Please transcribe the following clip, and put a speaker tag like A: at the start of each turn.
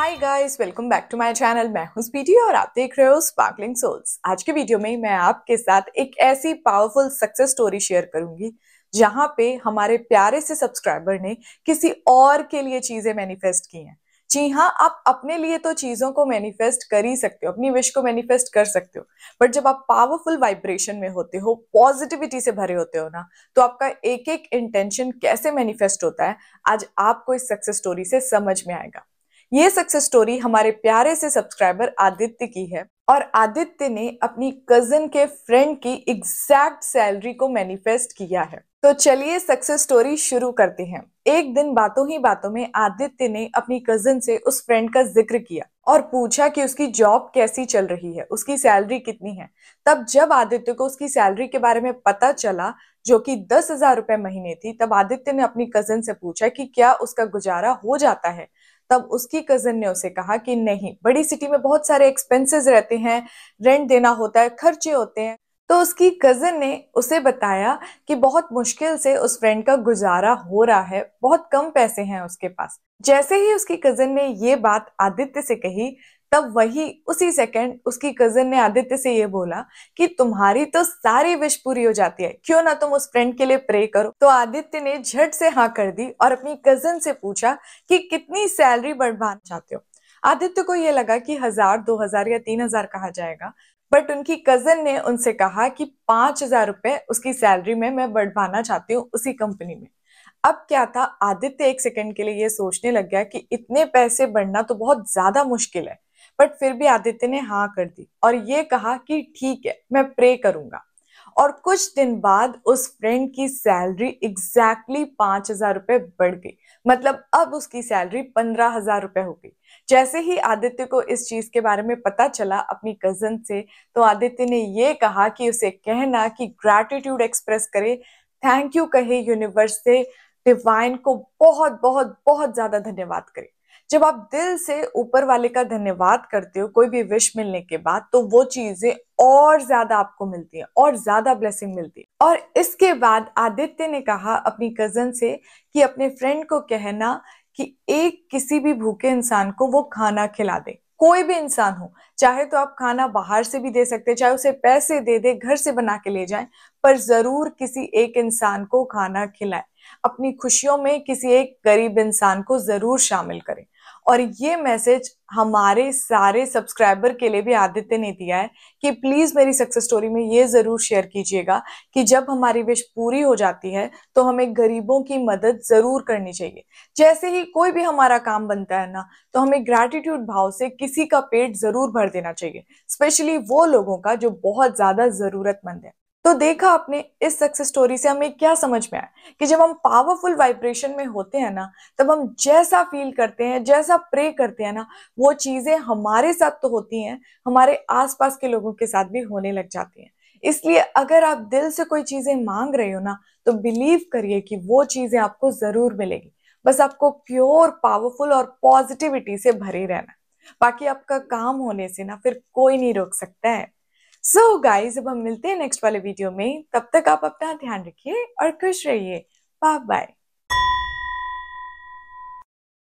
A: hi guys welcome back to my channel मैं हूं स्पीटी और आप देख रहे हो स्पार्कलिंग सोल्स आज के वीडियो में मैं आपके साथ एक ऐसी पावरफुल सक्सेस स्टोरी शेयर करूंगी जहां पे हमारे प्यारे से सब्सक्राइबर ने किसी और के लिए चीजें मैनिफेस्ट की हैं जी हाँ आप अपने लिए तो चीज़ों को मैनिफेस्ट कर ही सकते हो अपनी विश को मैनिफेस्ट कर सकते हो बट जब आप पावरफुल वाइब्रेशन में होते हो पॉजिटिविटी से भरे होते हो ना तो आपका एक एक इंटेंशन कैसे मैनिफेस्ट होता है आज आपको इस सक्सेस स्टोरी से समझ में आएगा ये सक्सेस स्टोरी हमारे प्यारे से सब्सक्राइबर आदित्य की है और आदित्य ने अपनी कजन के फ्रेंड की एग्जैक्ट सैलरी को मैनिफेस्ट किया है तो चलिए सक्सेस स्टोरी शुरू करते हैं एक दिन बातों ही बातों में आदित्य ने अपनी कजन से उस फ्रेंड का जिक्र किया और पूछा कि उसकी जॉब कैसी चल रही है उसकी सैलरी कितनी है तब जब आदित्य को उसकी सैलरी के बारे में पता चला जो कि दस हजार रुपए महीने थी तब आदित्य ने अपनी कजन से पूछा कि क्या उसका गुजारा हो जाता है तब उसकी कजन ने उसे कहा कि नहीं बड़ी सिटी में बहुत सारे एक्सपेंसेस रहते हैं रेंट देना होता है खर्चे होते हैं तो उसकी कज़न ने उसे बताया कि बहुत मुश्किल से उस फ्रेंड का गुजारा हो रहा है बहुत कम पैसे हैं उसके पास जैसे ही उसकी कज़न ने ये बात आदित्य से कही तब वही उसी सेकंड उसकी कजिन ने आदित्य से ये बोला कि तुम्हारी तो सारी विश पूरी हो जाती है क्यों ना तुम उस फ्रेंड के लिए प्रे करो तो आदित्य ने झट से हाँ कर दी और अपनी कजिन से पूछा कि कितनी सैलरी बढ़वाना चाहते हो आदित्य को ये लगा कि हजार दो हजार या तीन हजार कहा जाएगा बट उनकी कजन ने उनसे कहा कि पांच हजार रुपए उसकी सैलरी में मैं बढ़वाना चाहती हूँ उसी कंपनी में अब क्या था आदित्य एक सेकंड के लिए ये सोचने लग गया कि इतने पैसे बढ़ना तो बहुत ज्यादा मुश्किल है बट फिर भी आदित्य ने हाँ कर दी और ये कहा कि ठीक है मैं प्रे करूंगा और कुछ दिन बाद उस फ्रेंड की सैलरी एग्जैक्टली पांच हजार रुपए बढ़ गई मतलब अब उसकी सैलरी पंद्रह हजार रुपए हो गई जैसे ही आदित्य को इस चीज के बारे में पता चला अपनी कजन से तो आदित्य ने यह कहा कि उसे कहना कि ग्रैटिट्यूड एक्सप्रेस करे थैंक यू कहे यूनिवर्स से डिवाइन को बहुत बहुत बहुत ज्यादा धन्यवाद करे जब आप दिल से ऊपर वाले का धन्यवाद करते हो कोई भी विश मिलने के बाद तो वो चीजें और ज्यादा आपको मिलती है और ज्यादा ब्लेसिंग मिलती है और इसके बाद आदित्य ने कहा अपनी कजन से कि अपने फ्रेंड को कहना कि एक किसी भी भूखे इंसान को वो खाना खिला दे कोई भी इंसान हो चाहे तो आप खाना बाहर से भी दे सकते चाहे उसे पैसे दे दे घर से बना के ले जाए पर जरूर किसी एक इंसान को खाना खिलाए अपनी खुशियों में किसी एक गरीब इंसान को जरूर शामिल करें और ये मैसेज हमारे सारे सब्सक्राइबर के लिए भी आदित्य ने दिया है कि प्लीज़ मेरी सक्सेस स्टोरी में ये ज़रूर शेयर कीजिएगा कि जब हमारी विश पूरी हो जाती है तो हमें गरीबों की मदद ज़रूर करनी चाहिए जैसे ही कोई भी हमारा काम बनता है ना तो हमें ग्रेटिट्यूड भाव से किसी का पेट ज़रूर भर देना चाहिए स्पेशली वो लोगों का जो बहुत ज़्यादा ज़रूरतमंद है तो देखा आपने इस सक्सेस स्टोरी से हमें क्या समझ में आया कि जब हम पावरफुल वाइब्रेशन में होते हैं ना तब हम जैसा फील करते हैं जैसा प्रे करते हैं ना वो चीज़ें हमारे साथ तो होती हैं हमारे आसपास के लोगों के साथ भी होने लग जाती हैं इसलिए अगर आप दिल से कोई चीज़ें मांग रहे हो ना तो बिलीव करिए कि वो चीज़ें आपको ज़रूर मिलेगी बस आपको प्योर पावरफुल और पॉजिटिविटी से भरे रहना बाकी आपका काम होने से ना फिर कोई नहीं रोक सकता है सो so गाइज अब हम मिलते हैं नेक्स्ट वाले वीडियो में तब तक आप अपना ध्यान रखिए और खुश रहिए बाय बाय